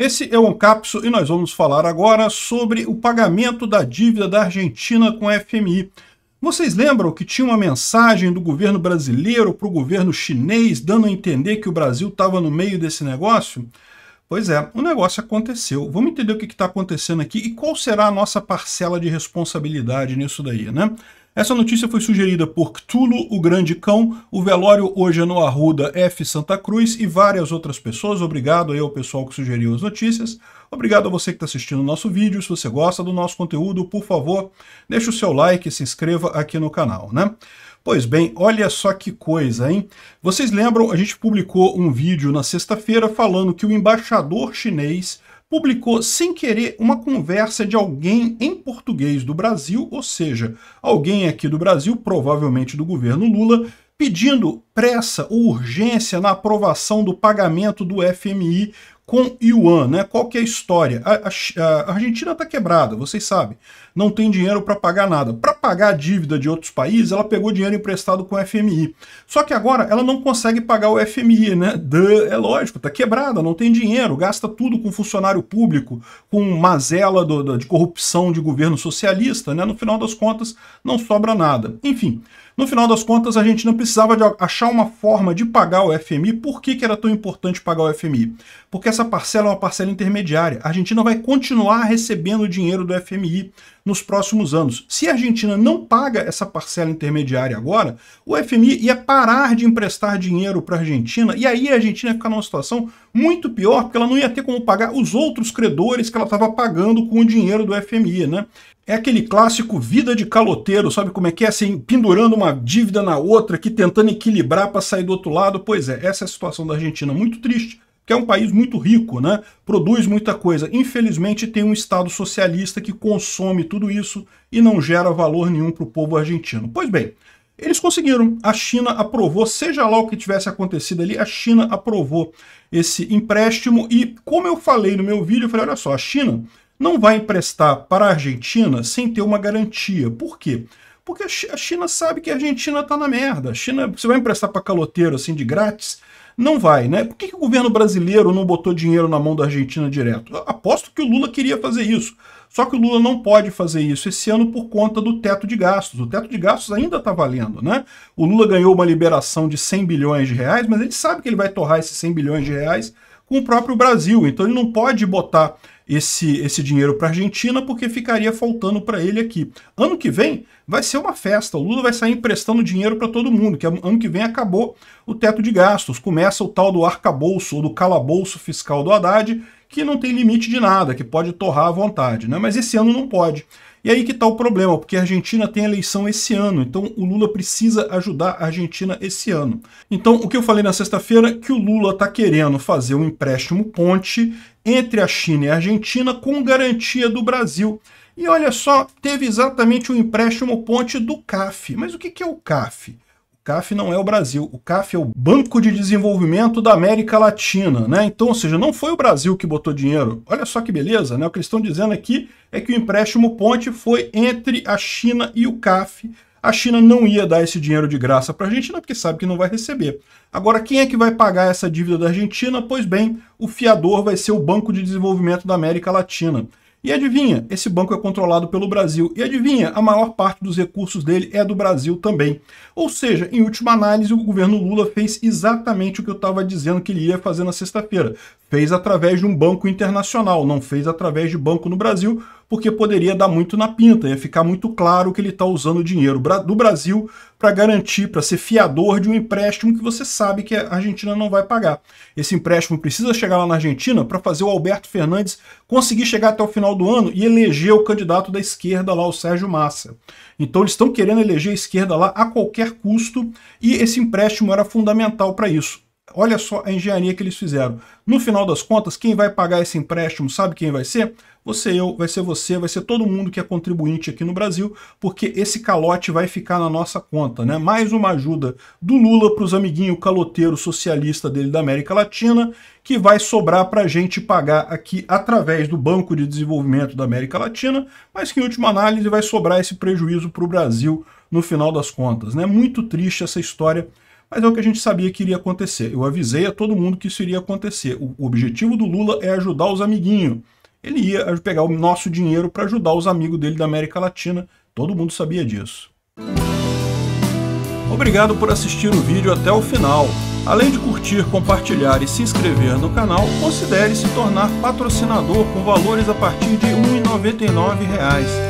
Esse é o Ancapso e nós vamos falar agora sobre o pagamento da dívida da Argentina com a FMI. Vocês lembram que tinha uma mensagem do governo brasileiro para o governo chinês dando a entender que o Brasil estava no meio desse negócio? Pois é, o negócio aconteceu. Vamos entender o que está acontecendo aqui e qual será a nossa parcela de responsabilidade nisso daí, né? Essa notícia foi sugerida por Cthulhu, o Grande Cão, o velório hoje é no Arruda F. Santa Cruz e várias outras pessoas. Obrigado aí ao pessoal que sugeriu as notícias. Obrigado a você que está assistindo o nosso vídeo. Se você gosta do nosso conteúdo, por favor, deixe o seu like e se inscreva aqui no canal, né? Pois bem, olha só que coisa, hein? Vocês lembram, a gente publicou um vídeo na sexta-feira falando que o embaixador chinês publicou sem querer uma conversa de alguém em português do Brasil, ou seja, alguém aqui do Brasil, provavelmente do governo Lula, pedindo pressa ou urgência na aprovação do pagamento do FMI com Yuan, né? Qual que é a história? A, a, a Argentina está quebrada, vocês sabem. Não tem dinheiro para pagar nada. Para pagar a dívida de outros países, ela pegou dinheiro emprestado com o FMI. Só que agora ela não consegue pagar o FMI, né? Duh, é lógico, está quebrada, não tem dinheiro, gasta tudo com funcionário público, com mazela do, do, de corrupção de governo socialista, né? No final das contas, não sobra nada. Enfim. No final das contas, a gente não precisava de achar uma forma de pagar o FMI. Por que, que era tão importante pagar o FMI? Porque essa parcela é uma parcela intermediária. A Argentina vai continuar recebendo o dinheiro do FMI nos próximos anos. Se a Argentina não paga essa parcela intermediária agora, o FMI ia parar de emprestar dinheiro para a Argentina e aí a Argentina ia ficar numa situação muito pior, porque ela não ia ter como pagar os outros credores que ela estava pagando com o dinheiro do FMI, né? É aquele clássico vida de caloteiro, sabe como é que é? Assim, pendurando uma dívida na outra, que tentando equilibrar para sair do outro lado. Pois é, essa é a situação da Argentina, muito triste que é um país muito rico, né? produz muita coisa. Infelizmente, tem um Estado socialista que consome tudo isso e não gera valor nenhum para o povo argentino. Pois bem, eles conseguiram. A China aprovou, seja lá o que tivesse acontecido ali, a China aprovou esse empréstimo. E como eu falei no meu vídeo, eu falei: olha só, a China não vai emprestar para a Argentina sem ter uma garantia. Por quê? Porque a China sabe que a Argentina está na merda. A China, você vai emprestar para caloteiro assim de grátis, não vai, né? Por que, que o governo brasileiro não botou dinheiro na mão da Argentina direto? Eu aposto que o Lula queria fazer isso. Só que o Lula não pode fazer isso esse ano por conta do teto de gastos. O teto de gastos ainda está valendo, né? O Lula ganhou uma liberação de 100 bilhões de reais, mas ele sabe que ele vai torrar esses 100 bilhões de reais com o próprio Brasil. Então ele não pode botar esse, esse dinheiro para a Argentina porque ficaria faltando para ele aqui. Ano que vem vai ser uma festa. O Lula vai sair emprestando dinheiro para todo mundo, que ano que vem acabou o teto de gastos, começa o tal do arcabouço ou do calabouço fiscal do Haddad que não tem limite de nada, que pode torrar à vontade, né? Mas esse ano não pode. E aí que está o problema, porque a Argentina tem eleição esse ano, então o Lula precisa ajudar a Argentina esse ano. Então, o que eu falei na sexta-feira, que o Lula está querendo fazer um empréstimo ponte entre a China e a Argentina com garantia do Brasil. E olha só, teve exatamente o um empréstimo ponte do CAF. Mas o que é o CAF? CAF não é o Brasil. O CAF é o Banco de Desenvolvimento da América Latina, né? Então, ou seja, não foi o Brasil que botou dinheiro. Olha só que beleza, né? O que eles estão dizendo aqui é que o empréstimo ponte foi entre a China e o CAF. A China não ia dar esse dinheiro de graça para a Argentina porque sabe que não vai receber. Agora, quem é que vai pagar essa dívida da Argentina? Pois bem, o fiador vai ser o Banco de Desenvolvimento da América Latina. E adivinha, esse banco é controlado pelo Brasil. E adivinha, a maior parte dos recursos dele é do Brasil também. Ou seja, em última análise, o governo Lula fez exatamente o que eu estava dizendo que ele ia fazer na sexta-feira. Fez através de um banco internacional, não fez através de banco no Brasil, porque poderia dar muito na pinta, ia ficar muito claro que ele está usando o dinheiro do Brasil para garantir, para ser fiador de um empréstimo que você sabe que a Argentina não vai pagar. Esse empréstimo precisa chegar lá na Argentina para fazer o Alberto Fernandes conseguir chegar até o final do ano e eleger o candidato da esquerda lá, o Sérgio Massa. Então eles estão querendo eleger a esquerda lá a qualquer custo e esse empréstimo era fundamental para isso. Olha só a engenharia que eles fizeram. No final das contas, quem vai pagar esse empréstimo, sabe quem vai ser? Você, eu, vai ser você, vai ser todo mundo que é contribuinte aqui no Brasil, porque esse calote vai ficar na nossa conta, né? Mais uma ajuda do Lula para os amiguinhos caloteiros socialista dele da América Latina, que vai sobrar para a gente pagar aqui através do Banco de Desenvolvimento da América Latina, mas que em última análise vai sobrar esse prejuízo para o Brasil no final das contas, né? Muito triste essa história mas é o que a gente sabia que iria acontecer. Eu avisei a todo mundo que isso iria acontecer. O objetivo do Lula é ajudar os amiguinhos. Ele ia pegar o nosso dinheiro para ajudar os amigos dele da América Latina. Todo mundo sabia disso. Obrigado por assistir o vídeo até o final. Além de curtir, compartilhar e se inscrever no canal, considere se tornar patrocinador com valores a partir de R$ 1,99